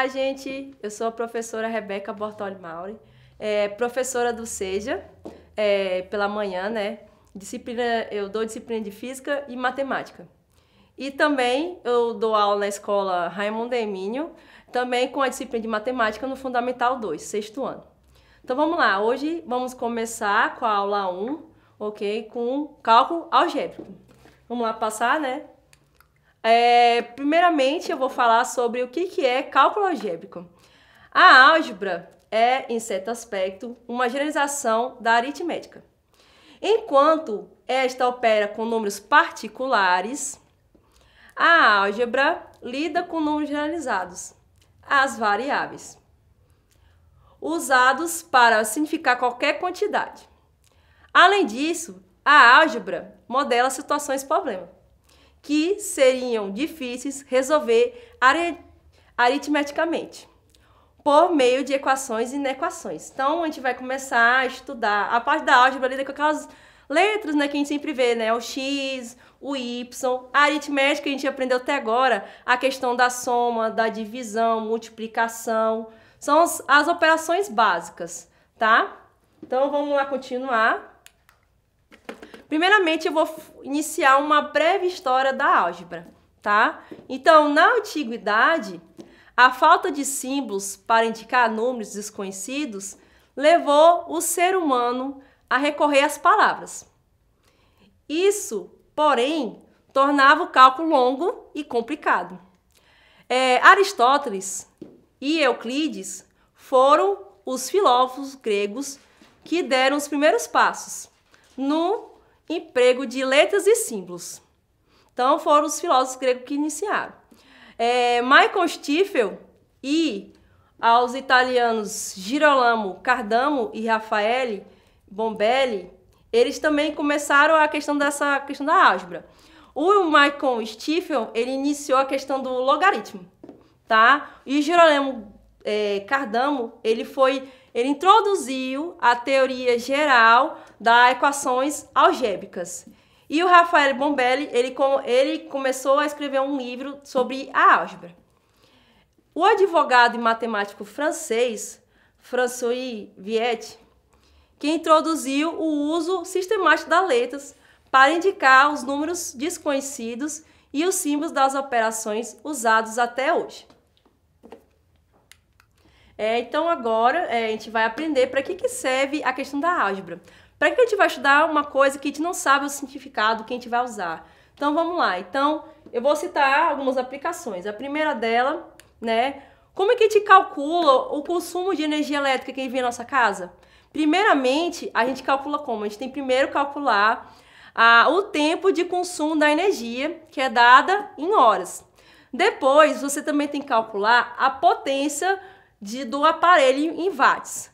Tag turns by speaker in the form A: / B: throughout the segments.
A: Olá, gente! Eu sou a professora Rebeca Bortoli Mauri, é, professora do SEJA, é, pela manhã, né? Disciplina, eu dou disciplina de Física e Matemática. E também eu dou aula na escola Raimundo Emínio, também com a disciplina de Matemática no Fundamental 2, sexto ano. Então vamos lá, hoje vamos começar com a aula 1, ok? Com cálculo algébrico. Vamos lá passar, né? É, primeiramente, eu vou falar sobre o que, que é cálculo algébrico. A álgebra é, em certo aspecto, uma generalização da aritmética. Enquanto esta opera com números particulares, a álgebra lida com números generalizados, as variáveis, usados para significar qualquer quantidade. Além disso, a álgebra modela situações-problema que seriam difíceis resolver aritmeticamente por meio de equações e inequações. Então a gente vai começar a estudar a parte da álgebra lida com aquelas letras, né, que a gente sempre vê, né, o x, o y, a aritmética a gente aprendeu até agora, a questão da soma, da divisão, multiplicação, são as, as operações básicas, tá? Então vamos lá continuar. Primeiramente, eu vou iniciar uma breve história da álgebra, tá? Então, na antiguidade, a falta de símbolos para indicar números desconhecidos levou o ser humano a recorrer às palavras. Isso, porém, tornava o cálculo longo e complicado. É, Aristóteles e Euclides foram os filósofos gregos que deram os primeiros passos no emprego de letras e símbolos. Então foram os filósofos gregos que iniciaram. É, Michael Stifel e aos italianos Girolamo Cardamo e Raffaele Bombelli, eles também começaram a questão dessa questão da álgebra. O Michael Stifel ele iniciou a questão do logaritmo, tá? E Girolamo é, Cardamo, ele foi ele introduziu a teoria geral das equações algébricas. E o Rafael Bombelli, ele, ele começou a escrever um livro sobre a álgebra. O advogado e matemático francês, François Viette, que introduziu o uso sistemático das letras para indicar os números desconhecidos e os símbolos das operações usados até hoje. É, então agora é, a gente vai aprender para que, que serve a questão da álgebra. Para que a gente vai estudar uma coisa que a gente não sabe o significado que a gente vai usar? Então vamos lá. Então eu vou citar algumas aplicações. A primeira dela, né? Como é que a gente calcula o consumo de energia elétrica que envia à nossa casa? Primeiramente, a gente calcula como? A gente tem primeiro calcular ah, o tempo de consumo da energia, que é dada em horas. Depois, você também tem que calcular a potência de, do aparelho em watts.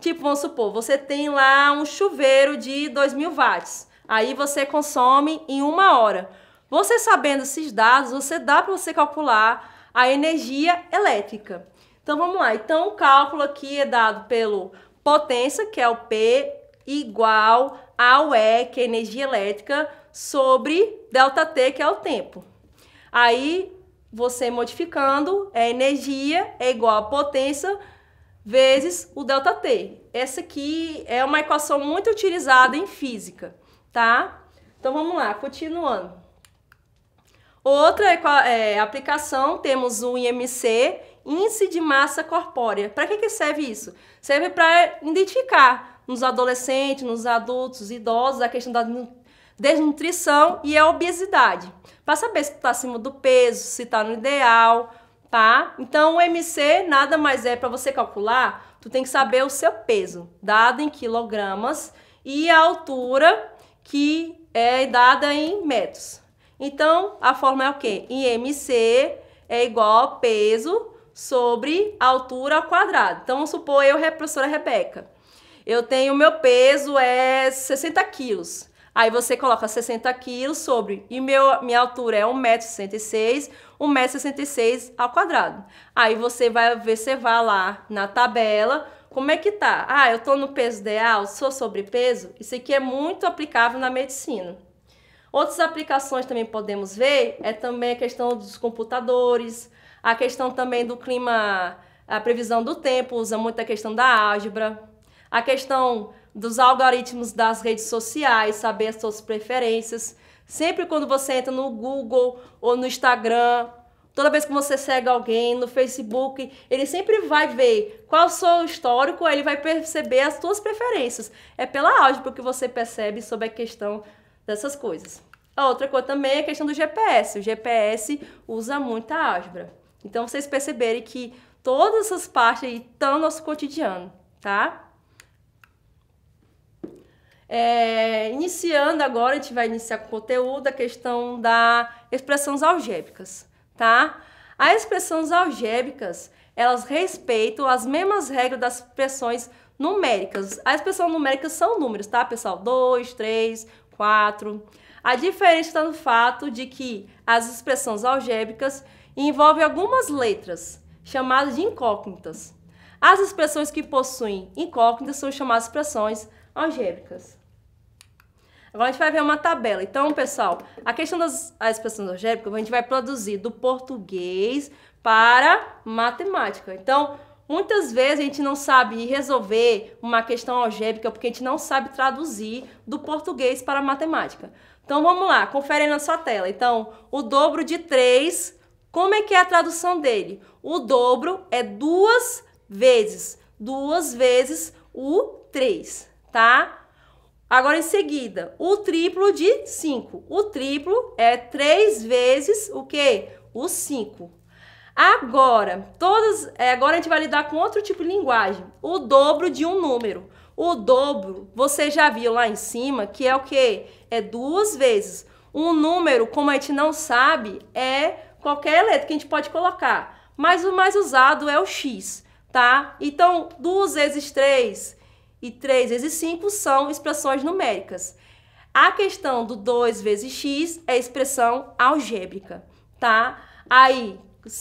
A: Tipo, vamos supor, você tem lá um chuveiro de 2000 watts. Aí você consome em uma hora. Você sabendo esses dados, você dá para você calcular a energia elétrica. Então vamos lá. Então o cálculo aqui é dado pelo potência, que é o P, igual ao E, que é energia elétrica, sobre delta T, que é o tempo. Aí você modificando, é energia é igual a potência vezes o delta T. Essa aqui é uma equação muito utilizada em física, tá? Então vamos lá, continuando. Outra é, aplicação, temos o IMC, Índice de Massa Corpórea. Para que, que serve isso? Serve para identificar nos adolescentes, nos adultos, idosos, a questão da desnutrição e a é obesidade. Para saber se está acima do peso, se está no ideal, tá? Então o MC nada mais é para você calcular, tu tem que saber o seu peso, dado em quilogramas, e a altura que é dada em metros. Então a forma é o quê? IMC é igual a peso sobre altura ao quadrado. Então vamos supor eu, professora Rebeca, eu tenho meu peso é 60 quilos. Aí você coloca 60 quilos sobre, e meu, minha altura é 1,66m, 1,66m ao quadrado. Aí você vai ver, você vai lá na tabela, como é que tá? Ah, eu tô no peso ideal, sou sobrepeso? Isso aqui é muito aplicável na medicina. Outras aplicações também podemos ver é também a questão dos computadores, a questão também do clima, a previsão do tempo, usa muito a questão da álgebra, a questão dos algoritmos das redes sociais, saber as suas preferências. Sempre quando você entra no Google ou no Instagram, toda vez que você segue alguém no Facebook, ele sempre vai ver qual é o seu histórico, ele vai perceber as suas preferências. É pela álgebra que você percebe sobre a questão dessas coisas. A outra coisa também é a questão do GPS. O GPS usa muita álgebra. Então vocês perceberem que todas essas partes estão no nosso cotidiano, tá? É, iniciando agora, a gente vai iniciar com o conteúdo, a questão da expressões algébricas, tá? As expressões algébricas elas respeitam as mesmas regras das expressões numéricas. As expressões numéricas são números, tá, pessoal? 2, 3, 4. A diferença está no fato de que as expressões algébricas envolvem algumas letras, chamadas de incógnitas. As expressões que possuem incógnitas são chamadas expressões algébricas. Agora a gente vai ver uma tabela. Então, pessoal, a questão das expressões algébricas a gente vai produzir do português para matemática. Então, muitas vezes a gente não sabe resolver uma questão algébrica porque a gente não sabe traduzir do português para matemática. Então, vamos lá, confere na sua tela. Então, o dobro de 3, como é que é a tradução dele? O dobro é duas vezes, duas vezes o 3 tá? Agora, em seguida, o triplo de 5. O triplo é 3 vezes o quê? O 5. Agora, todos é, agora a gente vai lidar com outro tipo de linguagem. O dobro de um número. O dobro, você já viu lá em cima, que é o quê? É duas vezes. Um número, como a gente não sabe, é qualquer letra que a gente pode colocar. Mas o mais usado é o X, tá? Então, 2 vezes 3 e 3 vezes 5 são expressões numéricas. A questão do 2 vezes x é expressão algébrica, tá? Aí,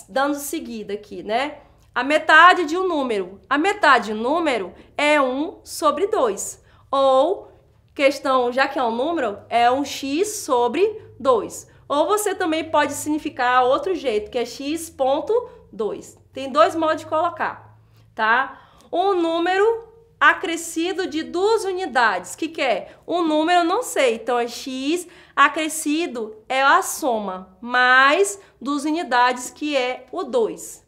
A: dando seguida aqui, né? A metade de um número. A metade de um número é 1 sobre 2. Ou, questão, já que é um número, é um x sobre 2. Ou você também pode significar outro jeito, que é x ponto 2. Tem dois modos de colocar, tá? Um número acrescido de duas unidades, que que é? O um número eu não sei, então é x acrescido é a soma mais duas unidades, que é o 2.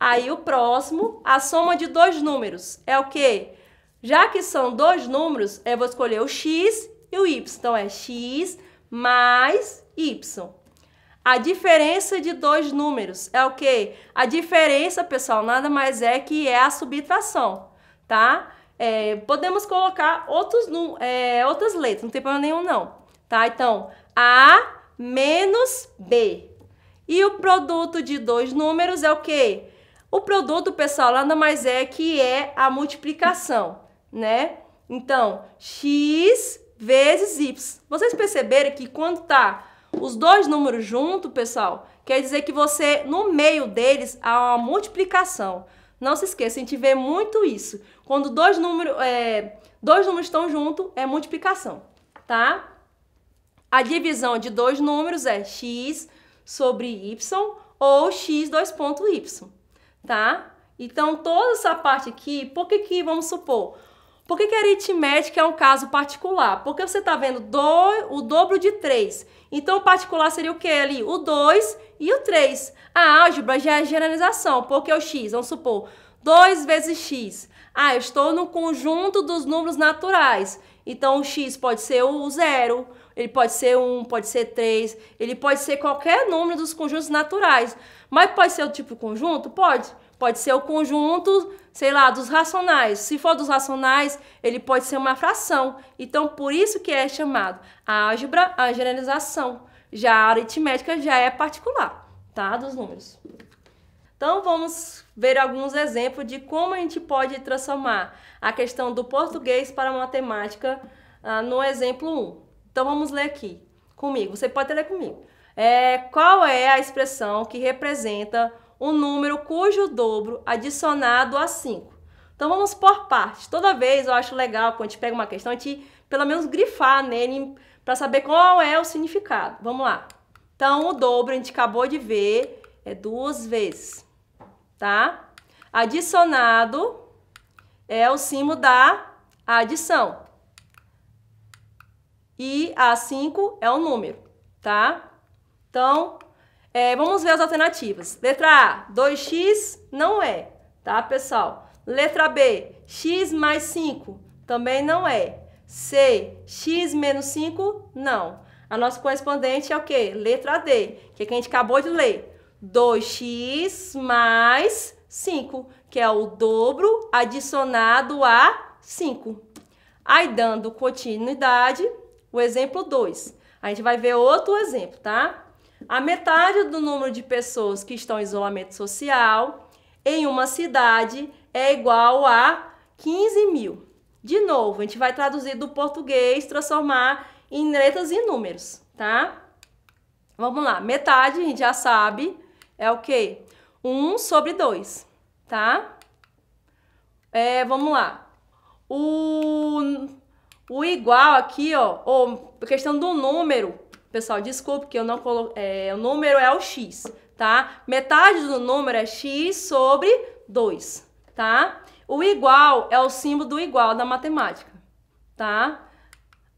A: Aí o próximo, a soma de dois números é o quê? Já que são dois números, eu vou escolher o x e o y, então é x mais y. A diferença de dois números é o quê? A diferença, pessoal, nada mais é que é a subtração tá? É, podemos colocar outros, é, outras letras, não tem problema nenhum não, tá? Então, A menos B. E o produto de dois números é o quê? O produto, pessoal, nada mais é que é a multiplicação, né? Então, x vezes y. Vocês perceberam que quando tá os dois números juntos, pessoal, quer dizer que você, no meio deles, há uma multiplicação. Não se esqueça, a gente vê muito isso. Quando dois, número, é, dois números estão juntos, é multiplicação, tá? A divisão de dois números é x sobre y ou x dois ponto y, tá? Então, toda essa parte aqui, por que que, vamos supor, por que, que aritmética é um caso particular? Porque você está vendo do, o dobro de 3. Então, o particular seria o que ali? O 2 e o 3. A álgebra já é generalização, porque o x, vamos supor, 2 vezes x. Ah, eu estou no conjunto dos números naturais. Então, o x pode ser o zero, ele pode ser um, pode ser três, ele pode ser qualquer número dos conjuntos naturais. Mas pode ser o tipo conjunto? Pode. Pode ser o conjunto, sei lá, dos racionais. Se for dos racionais, ele pode ser uma fração. Então, por isso que é chamado a álgebra a generalização. Já a aritmética já é particular, tá? Dos números. Então, vamos ver alguns exemplos de como a gente pode transformar a questão do português para matemática ah, no exemplo 1. Então, vamos ler aqui comigo. Você pode ler comigo. É, qual é a expressão que representa um número cujo dobro adicionado a 5. Então vamos por partes. Toda vez eu acho legal quando a gente pega uma questão, a gente pelo menos grifar nele para saber qual é o significado. Vamos lá. Então o dobro a gente acabou de ver é duas vezes, tá? Adicionado é o símbolo da adição. E A5 é o número, tá? Então, é, vamos ver as alternativas. Letra A, 2x não é, tá, pessoal? Letra B, x mais 5 também não é. C, x menos 5, não. A nossa correspondente é o quê? Letra D, que é que a gente acabou de ler. 2x mais 5, que é o dobro adicionado a 5. Aí, dando continuidade, o exemplo 2. A gente vai ver outro exemplo, tá? a metade do número de pessoas que estão em isolamento social em uma cidade é igual a 15 mil. De novo, a gente vai traduzir do português, transformar em letras e números, tá? Vamos lá, metade a gente já sabe é o quê? 1 sobre 2, tá? É, vamos lá. O, o igual aqui, ó, ou questão do número, Pessoal, desculpe que eu não coloquei. É, o número é o x, tá? Metade do número é x sobre 2, tá? O igual é o símbolo do igual da matemática, tá?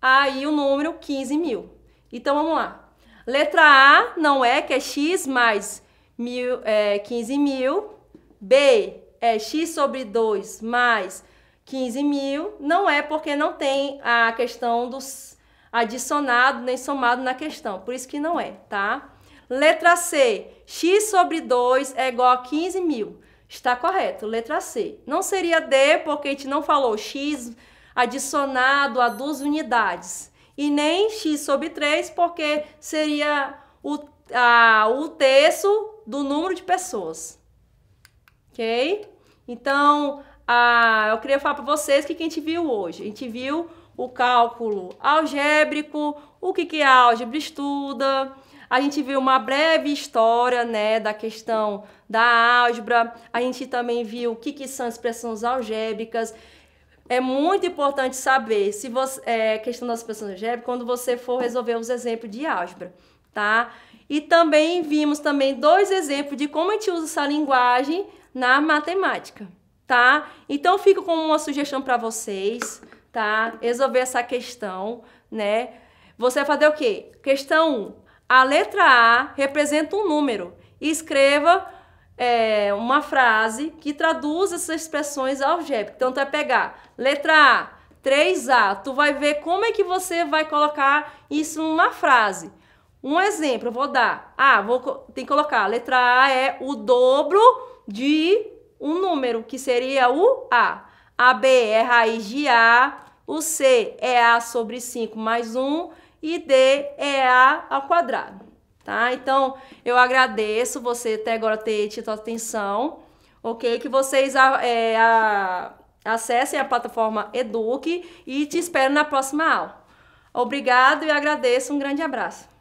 A: Aí o número 15 mil. Então vamos lá. Letra A não é, que é x mais mil, é, 15 mil. B é x sobre 2 mais 15 mil. Não é porque não tem a questão dos adicionado nem somado na questão, por isso que não é, tá? Letra C, x sobre 2 é igual a 15 mil. Está correto, letra C. Não seria D, porque a gente não falou x adicionado a duas unidades. E nem x sobre 3, porque seria o, a, o terço do número de pessoas. Ok? Então, a, eu queria falar para vocês o que, que a gente viu hoje. A gente viu o cálculo algébrico, o que, que a álgebra estuda. A gente viu uma breve história né, da questão da álgebra, a gente também viu o que, que são expressões algébricas. É muito importante saber se você. É, questão das expressões algébricas quando você for resolver os exemplos de álgebra, tá? E também vimos também dois exemplos de como a gente usa essa linguagem na matemática, tá? Então fico com uma sugestão para vocês tá? Resolver essa questão, né? Você vai fazer o quê? Questão 1. A letra A representa um número. Escreva é, uma frase que traduz essas expressões algébricas. Então, tu vai pegar letra A, 3A. Tu vai ver como é que você vai colocar isso numa frase. Um exemplo, eu vou dar. Ah, vou, tem que colocar. A letra A é o dobro de um número, que seria o A. A B é raiz de A. O C é A sobre 5 mais 1. E D é A ao quadrado. Tá? Então, eu agradeço você até agora ter tido atenção. Ok? Que vocês é, a, acessem a plataforma Eduque e te espero na próxima aula. Obrigado e agradeço. Um grande abraço.